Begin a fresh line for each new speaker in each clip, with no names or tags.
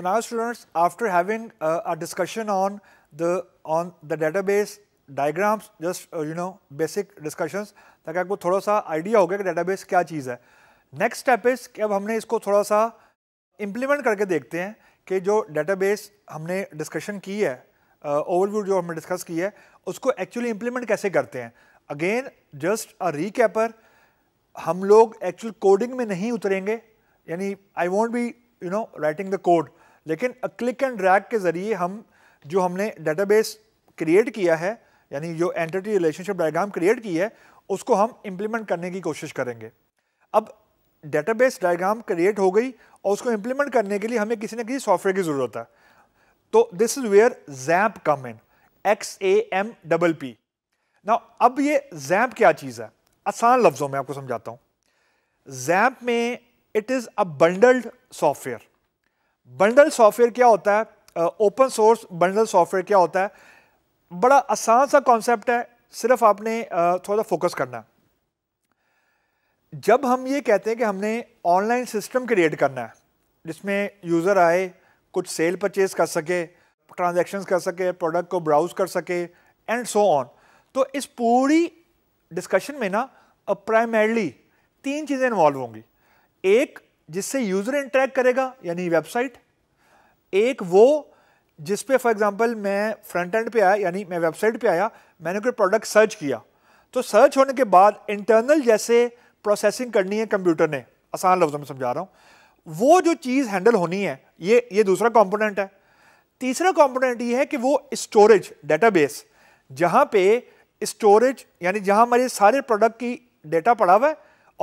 So now students after having uh, a discussion on the on the database diagrams just uh, you know basic discussions ताकि तो आपको थोड़ा सा idea हो गया कि डेटाबेस क्या चीज़ है नेक्स्ट स्टेप इस कि अब हमने इसको थोड़ा सा इम्प्लीमेंट करके देखते हैं कि जो डेटाबेस हमने डिस्कशन की है ओवरव्यू uh, जो हमने डिस्कस की है उसको एक्चुअली इम्प्लीमेंट कैसे करते हैं अगेन जस्ट अ रिकैपर हम लोग एक्चुअल कोडिंग में नहीं उतरेंगे यानी I won't be you know writing the code लेकिन क्लिक एंड ड्रैग के ज़रिए हम जो हमने डेटाबेस क्रिएट किया है यानी जो एंटिटी रिलेशनशिप डायग्राम क्रिएट की है उसको हम इम्प्लीमेंट करने की कोशिश करेंगे अब डेटाबेस डायग्राम क्रिएट हो गई और उसको इम्प्लीमेंट करने के लिए हमें किसी न किसी सॉफ्टवेयर की ज़रूरत है तो this is where XAMPP come in X A M double P ना अब ये जैप क्या चीज़ है आसान लफ्ज़ों में आपको समझाता हूँ जैप में it is a bundled software bundle software क्या होता है ओपन सोर्स बंडल सॉफ्टवेयर क्या होता है बड़ा आसान सा कॉन्सेप्ट है सिर्फ आपने थोड़ा फोकस करना जब हम ये कहते हैं कि हमने ऑनलाइन सिस्टम क्रिएट करना है जिसमें यूज़र आए कुछ सेल परचेज कर सके ट्रांजैक्शंस कर सके प्रोडक्ट को ब्राउज़ कर सके एंड सो ऑन तो इस पूरी डिस्कशन में ना प्राइमरली तीन चीज़ें इन्वॉल्व होंगी एक जिससे यूज़र इंटरेक्ट करेगा यानी वेबसाइट एक वो जिस पे फॉर एग्जांपल मैं फ्रंट एंड पे आया यानी मैं वेबसाइट पे आया मैंने कोई प्रोडक्ट सर्च किया तो सर्च होने के बाद इंटरनल जैसे प्रोसेसिंग करनी है कंप्यूटर ने आसान लफ्ज़ों में समझा रहा हूँ वो जो चीज़ हैंडल होनी है ये ये दूसरा कॉम्पोनेंट है तीसरा कॉम्पोनेंट ये है कि वो स्टोरेज डेटा बेस जहाँ पे स्टोरेज यानी जहाँ हमारे सारे प्रोडक्ट की डेटा पड़ा हुआ है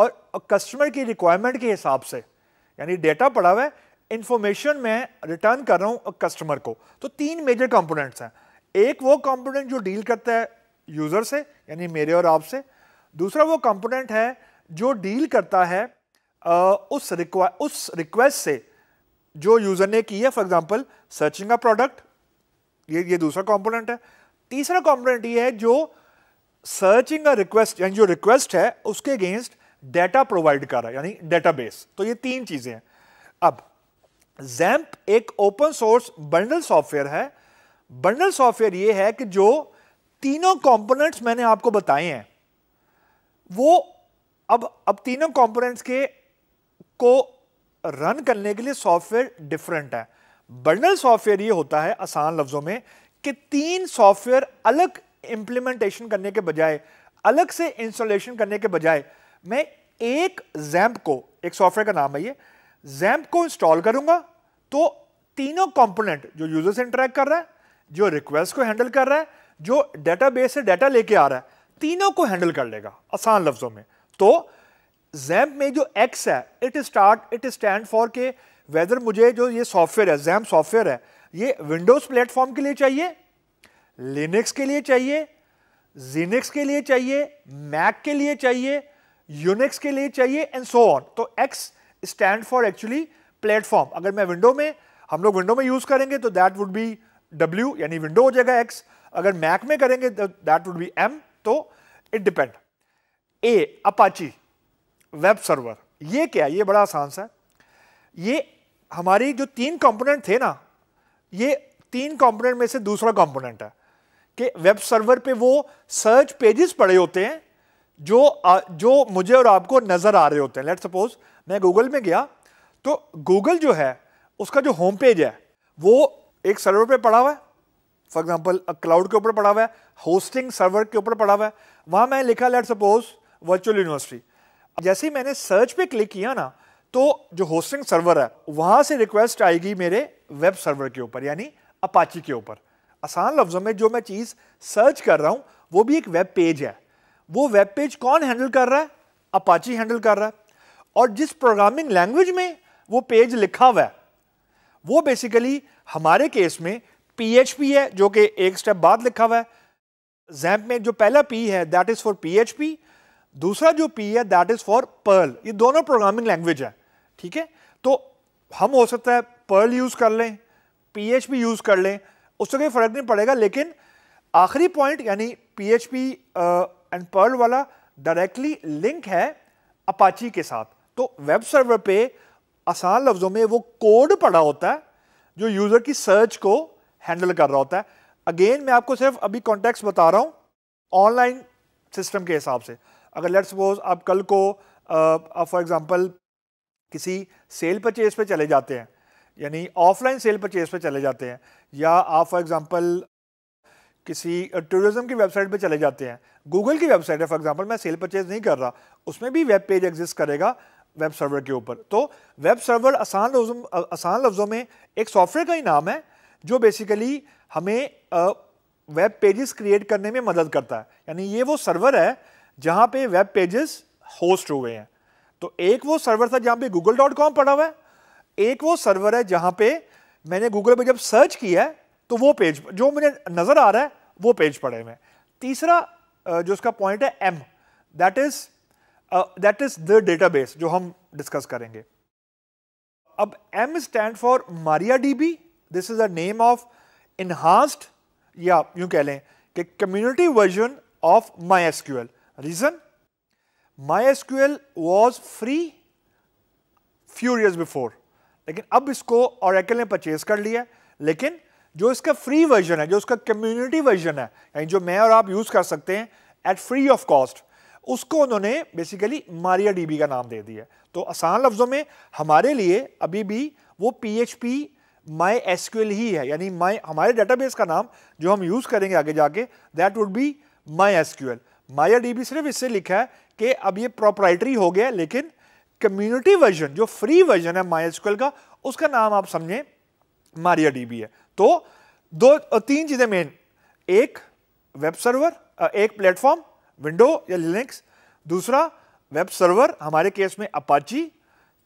और कस्टमर की रिक्वायरमेंट के हिसाब से यानी डेटा पड़ा हुआ है इन्फॉर्मेशन मैं रिटर्न कर रहा हूँ कस्टमर को तो तीन मेजर कंपोनेंट्स हैं एक वो कंपोनेंट जो डील करता है यूज़र से यानी मेरे और आपसे दूसरा वो कंपोनेंट है जो डील करता है उस रिक्वा उस रिक्वेस्ट से जो यूज़र ने की है फॉर एग्जांपल सर्चिंग का प्रोडक्ट ये ये दूसरा कंपोनेंट है तीसरा कंपोनेंट ये है जो सर्चिंग का रिक्वेस्ट यानी जो रिक्वेस्ट है उसके अगेंस्ट डेटा प्रोवाइड कर रहा है यानी डेटाबेस तो ये तीन चीजें हैं अब जैम्प एक ओपन सोर्स बंडल सॉफ्टवेयर है बंडल सॉफ्टवेयर ये है कि जो तीनों कंपोनेंट्स मैंने आपको बताए हैं वो अब अब तीनों कंपोनेंट्स के को रन करने के लिए सॉफ्टवेयर डिफरेंट है बंडल सॉफ्टवेयर ये होता है आसान लफ्जों में कि तीन सॉफ्टवेयर अलग इंप्लीमेंटेशन करने के बजाय अलग से इंस्टॉलेशन करने के बजाय मैं एक जैम्प को एक सॉफ्टवेयर का नाम है ये जैम्प को इंस्टॉल करूंगा तो तीनों कंपोनेंट जो यूजर से इंटरेक्ट कर रहा है जो रिक्वेस्ट को हैंडल कर रहा है जो डेटा से डाटा लेके आ रहा है तीनों को हैंडल कर लेगा आसान लफ्जों में तो जैम्प में जो एक्स है it start it stand for के वेदर मुझे जो ये सॉफ्टवेयर है जैम्प सॉफ्टवेयर है ये विंडोज प्लेटफॉर्म के लिए चाहिए लिनक्स के लिए चाहिए जीनिक्स के लिए चाहिए मैक के लिए चाहिए यूनिक्स के लिए चाहिए एंड सो ऑन तो X stand for actually platform अगर मैं विंडो में हम लोग विंडो में यूज करेंगे तो दैट वुड बी डब्ल्यू यानी विंडो हो जाएगा एक्स अगर मैक में करेंगे तो दैट वुड बी एम तो it depend a Apache web server ये क्या ये बड़ा आसान सा ये हमारी जो तीन कंपोनेंट थे ना ये तीन कंपोनेंट में से दूसरा कंपोनेंट है कि वेब सर्वर पे वो सर्च पेजेस पड़े होते हैं जो आ, जो मुझे और आपको नज़र आ रहे होते हैं लेट सपोज मैं गूगल में गया तो गूगल जो है उसका जो होम पेज है वो एक सर्वर पे पड़ा हुआ है फॉर एग्जांपल क्लाउड के ऊपर पड़ा हुआ है होस्टिंग सर्वर के ऊपर पड़ा हुआ है वहाँ मैं लिखा लेट सपोज वर्चुअल यूनिवर्सिटी जैसे ही मैंने सर्च पे क्लिक किया ना तो जो होस्टिंग सर्वर है वहाँ से रिक्वेस्ट आएगी मेरे वेब सर्वर के ऊपर यानी अपाची के ऊपर आसान लफ्ज़ों में जो मैं चीज़ सर्च कर रहा हूँ वो भी एक वेब पेज है वो वेब पेज कौन हैंडल कर रहा है अपाची हैंडल कर रहा है और जिस प्रोग्रामिंग लैंग्वेज में वो पेज लिखा हुआ है वो बेसिकली हमारे केस में पीएचपी है जो कि एक स्टेप बाद लिखा हुआ है जैम्प में जो पहला पी है दैट इज़ फॉर पीएचपी दूसरा जो पी है दैट इज़ फॉर पर्ल ये दोनों प्रोग्रामिंग लैंग्वेज है ठीक है तो हम हो सकता है पर्ल यूज़ कर लें पीएचपी यूज़ कर लें उससे कोई फ़र्क नहीं पड़ेगा लेकिन आखिरी पॉइंट यानी पीएचपी एंड पर्ल वाला डायरेक्टली लिंक है अपाची के साथ तो वेब सर्वर पे आसान लफ्ज़ों में वो कोड पड़ा होता है जो यूज़र की सर्च को हैंडल कर रहा होता है अगेन मैं आपको सिर्फ अभी कॉन्टेक्स्ट बता रहा हूँ ऑनलाइन सिस्टम के हिसाब से अगर लेट सपोज आप कल को फॉर एग्ज़ाम्पल किसी सेल परचेज पे चले जाते हैं यानी ऑफलाइन सेल परचेज पे चले जाते हैं या आप फॉर एग्ज़ाम्पल किसी टूरिज्म की वेबसाइट पे चले जाते हैं गूगल की वेबसाइट है फॉर एग्जाम्पल मैं सेल परचेज नहीं कर रहा उसमें भी वेब पेज एग्जिस्ट करेगा वेब सर्वर के ऊपर तो वेब सर्वर आसान लफ्जों आसान लफ्ज़ों में एक सॉफ्टवेयर का ही नाम है जो बेसिकली हमें वेब पेजेस क्रिएट करने में मदद करता है यानी ये वो सर्वर है जहाँ पे वेब पेजेस होस्ट हुए हैं तो एक वो सर्वर था जहाँ पे गूगल डॉट कॉम पड़ा हुआ है एक वो सर्वर है जहाँ पे मैंने गूगल पे जब सर्च किया है तो वो पेज जो मुझे नज़र आ रहा है वो पेज पड़े हुए हैं तीसरा जो उसका पॉइंट है M that is that is the database जो हम डिस्कस करेंगे अब M stand for MariaDB this is a name of enhanced या यूं कह लें कि community version of MySQL reason MySQL was free few years before लेकिन अब इसको और ने परचेज कर लिया लेकिन जो इसका फ्री वर्जन है जो उसका कम्युनिटी वर्जन है यानी जो मैं और आप यूज़ कर सकते हैं एट फ्री ऑफ कॉस्ट उसको उन्होंने बेसिकली मारिया डीबी का नाम दे दिया तो आसान लफ्ज़ों में हमारे लिए अभी भी वो P H P My S ही है यानी माई हमारे डाटाबेस का नाम जो हम यूज़ करेंगे आगे जाके that would be My S Q L Maria D सिर्फ इससे लिखा है कि अब ये प्रोप्राइटरी हो गया लेकिन कम्युनिटी वर्जन जो फ्री वर्जन है माई एस का उसका नाम आप समझें मारिया डी है तो दो तीन चीजें मेन एक वेब सर्वर एक प्लेटफॉर्म विंडो या लिनक्स दूसरा वेब सर्वर हमारे केस में अपाची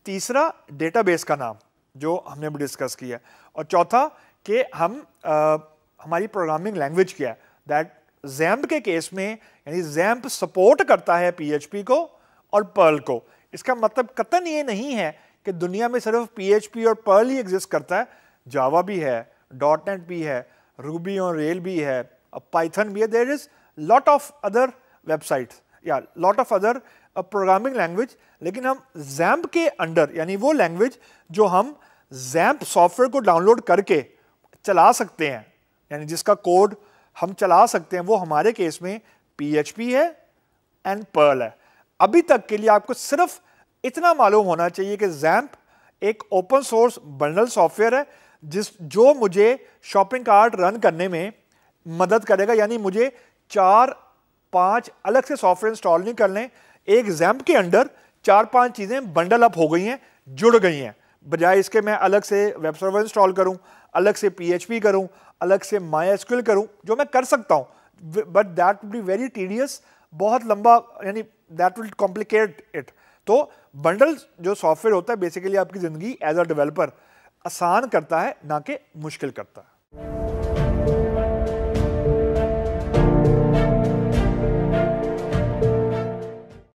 तीसरा डेटाबेस का नाम जो हमने भी डिस्कस किया और चौथा कि हम आ, हमारी प्रोग्रामिंग लैंग्वेज क्या है दैट जैम्प के केस में यानी जैम्प सपोर्ट करता है पीएचपी को और पर्ल को इसका मतलब कतन ये नहीं है कि दुनिया में सिर्फ पीएचपी और पर्ल ही एग्जिस्ट करता है जावा भी है डॉट नेट भी है रूबी और रेल भी है अब पाइथन भी है there is lot of other website या lot of other programming language लेकिन हम जैम्प के अंडर यानी वो लैंग्वेज जो हम जैम्प सॉफ्टवेयर को डाउनलोड करके चला सकते हैं यानी जिसका कोड हम चला सकते हैं वो हमारे केस में पी है एंड पर्ल है अभी तक के लिए आपको सिर्फ इतना मालूम होना चाहिए कि जैम्प एक ओपन सोर्स बर्नल सॉफ्टवेयर है जिस जो मुझे शॉपिंग कार्ट रन करने में मदद करेगा यानी मुझे चार पांच अलग से सॉफ्टवेयर इंस्टॉल नहीं करने एक जैम्प के अंडर चार पांच चीज़ें बंडल अप हो गई हैं जुड़ गई हैं बजाय इसके मैं अलग से वेब सर्वर इंस्टॉल करूं, अलग से पी करूं, अलग से माई करूं, जो मैं कर सकता हूं but that be very tedious बहुत लंबा यानी दैट विल कॉम्प्लिकेट इट तो बंडल जो सॉफ्टवेयर होता है बेसिकली आपकी ज़िंदगी एज अ डेवलपर आसान करता है ना कि मुश्किल करता है